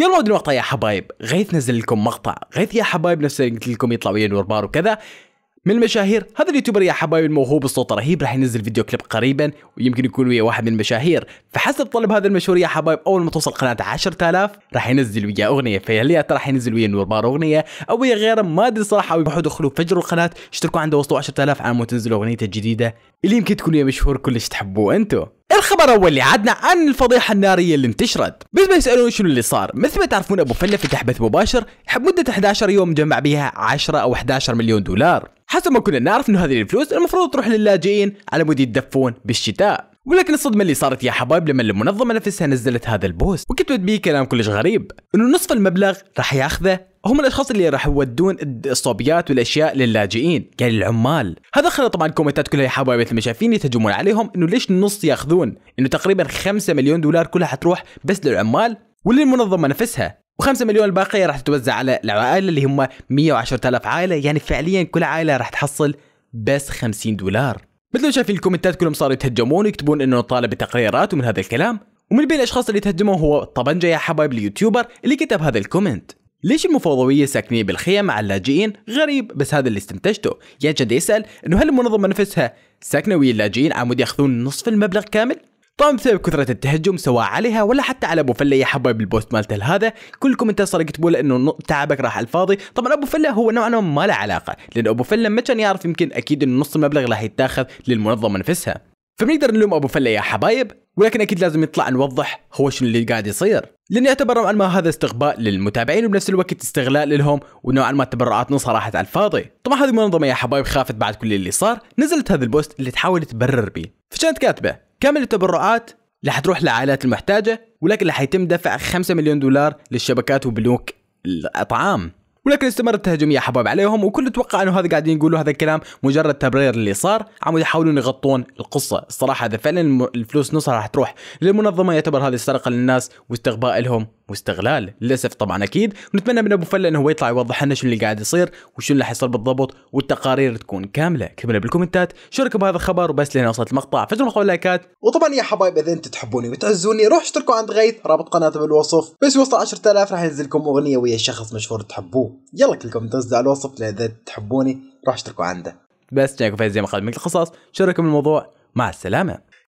قبل ما نقطة يا حبايب غيث نزل لكم مقطع غيث يا حبايب نفس اللي قلت لكم يطلع ويا بار وكذا من المشاهير هذا اليوتيوبر يا حبايب الموهوب الصوت رهيب راح ينزل فيديو كليب قريبا ويمكن يكون ويا واحد من المشاهير فحسب طلب هذا المشهور يا حبايب اول ما توصل قناه 10000 راح ينزل ويا اغنيه فهل يا ترى راح ينزل ويا نور بار اغنيه او ويا غيره ما ادري صراحه ويروحوا دخلوا فجروا القناه اشتركوا عنده وصلوا 10000 على ما تنزل اغنيته الجديده اللي يمكن تكون ويا مشهور كلش تحبوه انتم الخبر الاول اللي عدنا عن الفضيحه الناريه اللي انتشرت بس ما يسالون شنو اللي صار مثل ما تعرفون ابو فله فتح بث مباشر مده 11 يوم جمع بيها 10 او 11 مليون دولار حسب ما كنا نعرف انه هذه الفلوس المفروض تروح للاجئين على مود يتدفون بالشتاء ولكن الصدمة اللي صارت يا حبايب لما المنظمة نفسها نزلت هذا البوست وكتبت بيه كلام كلش غريب انه نصف المبلغ راح ياخذه هم الاشخاص اللي راح يودون الصوبيات والاشياء للاجئين يعني العمال هذا خلى طبعا الكومنتات كلها يا حبايب مثل ما شايفين يتهجمون عليهم انه ليش النص ياخذون انه تقريبا 5 مليون دولار كلها حتروح بس للعمال وللمنظمة نفسها و5 مليون الباقية راح تتوزع على العائلة اللي هم 110 عائلة يعني فعليا كل عائلة راح تحصل بس 50 دولار مثل ما شايفين الكومنتات كلهم صاروا يتهجمون ويكتبون انه طالب بتقريرات ومن هذا الكلام ومن بين الاشخاص اللي تهجموا هو طبنجة يا حبايب اليوتيوبر اللي كتب هذا الكومنت ليش المفوضوية ساكنية بالخيام مع اللاجئين؟ غريب بس هذا اللي استنتجته، يا جد يسأل انه هل المنظمة نفسها ساكنة ويا اللاجئين عمود ياخذون نصف المبلغ كامل؟ طبعا بسبب كثره التهجم سواء عليها ولا حتى على ابو فله يا حبايب البوست مالته هذا كلكم انت صار تقول له انه تعبك راح على الفاضي طبعا ابو فله هو نوعا ما له علاقه لان ابو فله ما كان يعرف يمكن اكيد انه نص المبلغ راح يتاخذ للمنظمه نفسها فبنقدر نلوم ابو فله يا حبايب ولكن اكيد لازم يطلع نوضح هو شنو اللي قاعد يصير لاني اعتبر نوعا ما هذا استغباء للمتابعين وبنفس الوقت استغلال لهم ونوعا ما تبرعاتنا صراحة على الفاضي طبعا هذه المنظمة يا حبايب خافت بعد كل اللي صار نزلت هذا البوست اللي تحاول تبرر به فكانت كاتبة كامل التبرعات اللي حتروح للعائلات المحتاجة ولكن اللي حيتم دفع 5 مليون دولار للشبكات وبنوك الأطعام ولكن استمرت التهجم يا حباب عليهم وكل توقع انه هذا قاعدين يقولوا هذا الكلام مجرد تبرير اللي صار عم يحاولون يغطون القصه الصراحه اذا فعلا الفلوس نصها راح تروح للمنظمه يعتبر هذه سرقه للناس واستغباء لهم واستغلال للاسف طبعا اكيد ونتمنى من ابو فله انه هو يطلع يوضح لنا شو اللي قاعد يصير وشو اللي حيصير بالضبط والتقارير تكون كامله كتبوا بالكومنتات شاركوا بهذا الخبر وبس لين وصلت المقطع فجروا مقطع لايكات وطبعا يا حبايب اذا انتم تحبوني وتعزوني روح اشتركوا عند غيث رابط قناته بالوصف بس يوصل 10000 راح ينزل لكم اغنيه ويا شخص مشهور تحبوه يلا كلكم تنزل على الوصف اذا تحبوني روح اشتركوا عنده بس جاكم فايز زي ما قال من القصص شاركوا الموضوع مع السلامه